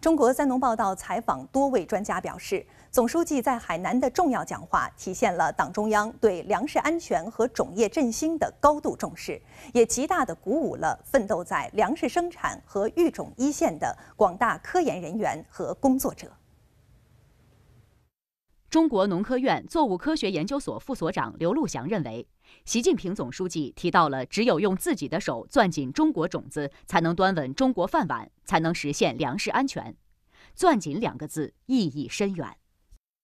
中国三农报道采访多位专家表示，总书记在海南的重要讲话，体现了党中央对粮食安全和种业振兴的高度重视，也极大地鼓舞了奋斗在粮食生产和育种一线的广大科研人员和工作者。中国农科院作物科学研究所副所长刘录祥认为，习近平总书记提到了只有用自己的手攥紧中国种子，才能端稳中国饭碗，才能实现粮食安全。攥紧两个字意义深远。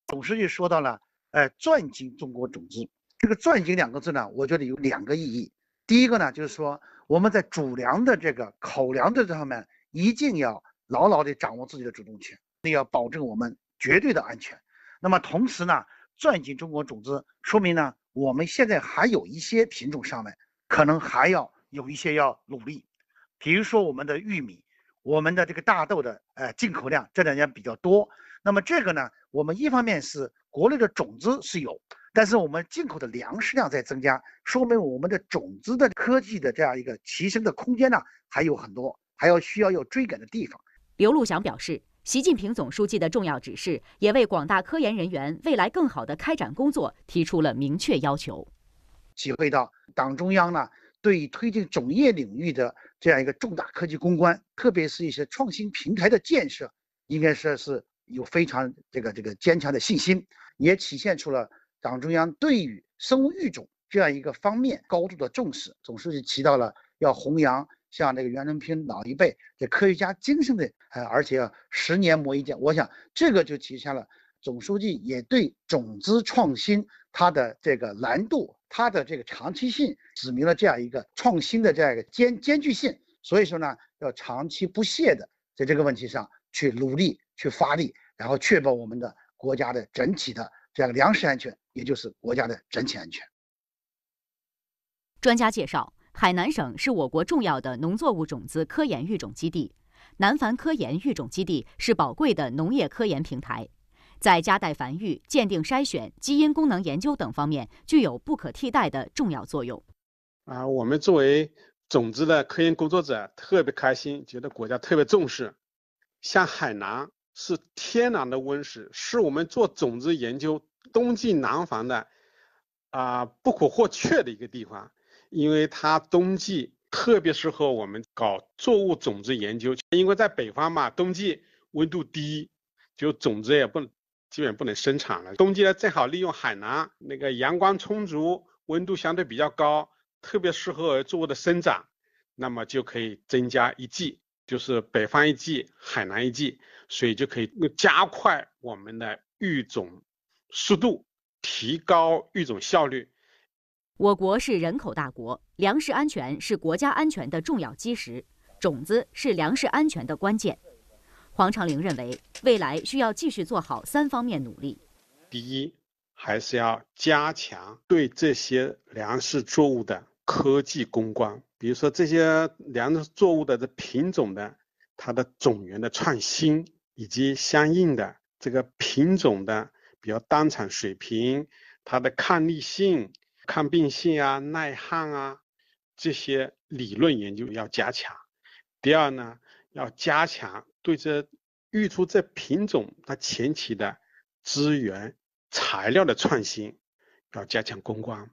总书记说到了，呃，攥紧中国种子，这个攥紧两个字呢，我觉得有两个意义。第一个呢，就是说我们在主粮的这个口粮的这方面，一定要牢牢地掌握自己的主动权，要保证我们绝对的安全。那么同时呢，钻进中国种子，说明呢，我们现在还有一些品种上面，可能还要有一些要努力。比如说我们的玉米，我们的这个大豆的，呃进口量这两年比较多。那么这个呢，我们一方面是国内的种子是有，但是我们进口的粮食量在增加，说明我们的种子的科技的这样一个提升的空间呢还有很多，还要需要要追赶的地方。刘路祥表示。习近平总书记的重要指示，也为广大科研人员未来更好的开展工作提出了明确要求。体会到党中央呢，对于推进种业领域的这样一个重大科技攻关，特别是一些创新平台的建设，应该说是有非常这个这个坚强的信心，也体现出了党中央对于生物育种这样一个方面高度的重视。总书记提到了要弘扬。像这个袁隆平老一辈这科学家精神的，呃，而且要十年磨一剑，我想这个就体现了总书记也对种子创新它的这个难度、它的这个长期性指明了这样一个创新的这样一个艰艰巨性。所以说呢，要长期不懈的在这个问题上去努力去发力，然后确保我们的国家的整体的这样粮食安全，也就是国家的整体安全。专家介绍。海南省是我国重要的农作物种子科研育种基地，南繁科研育种基地是宝贵的农业科研平台，在加代繁育、鉴定筛选、基因功能研究等方面具有不可替代的重要作用。啊，我们作为种子的科研工作者，特别开心，觉得国家特别重视。像海南是天然的温室，是我们做种子研究冬季南繁的啊不可或缺的一个地方。因为它冬季特别适合我们搞作物种子研究，因为在北方嘛，冬季温度低，就种子也不基本不能生产了。冬季呢，正好利用海南那个阳光充足、温度相对比较高，特别适合作物的生长，那么就可以增加一季，就是北方一季，海南一季，所以就可以加快我们的育种速度，提高育种效率。我国是人口大国，粮食安全是国家安全的重要基石，种子是粮食安全的关键。黄长玲认为，未来需要继续做好三方面努力：第一，还是要加强对这些粮食作物的科技攻关，比如说这些粮食作物的这品种的它的种源的创新，以及相应的这个品种的比较单产水平，它的抗逆性。抗病性啊、耐旱啊，这些理论研究要加强。第二呢，要加强对这育出这品种它前期的资源材料的创新，要加强攻关。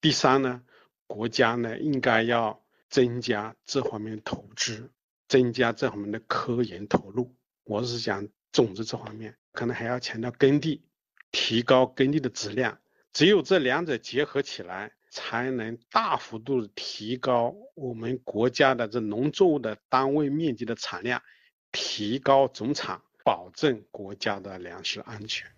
第三呢，国家呢应该要增加这方面投资，增加这方面的科研投入。我是讲种子这方面，可能还要强调耕地，提高耕地的质量。只有这两者结合起来，才能大幅度提高我们国家的这农作物的单位面积的产量，提高总产，保证国家的粮食安全。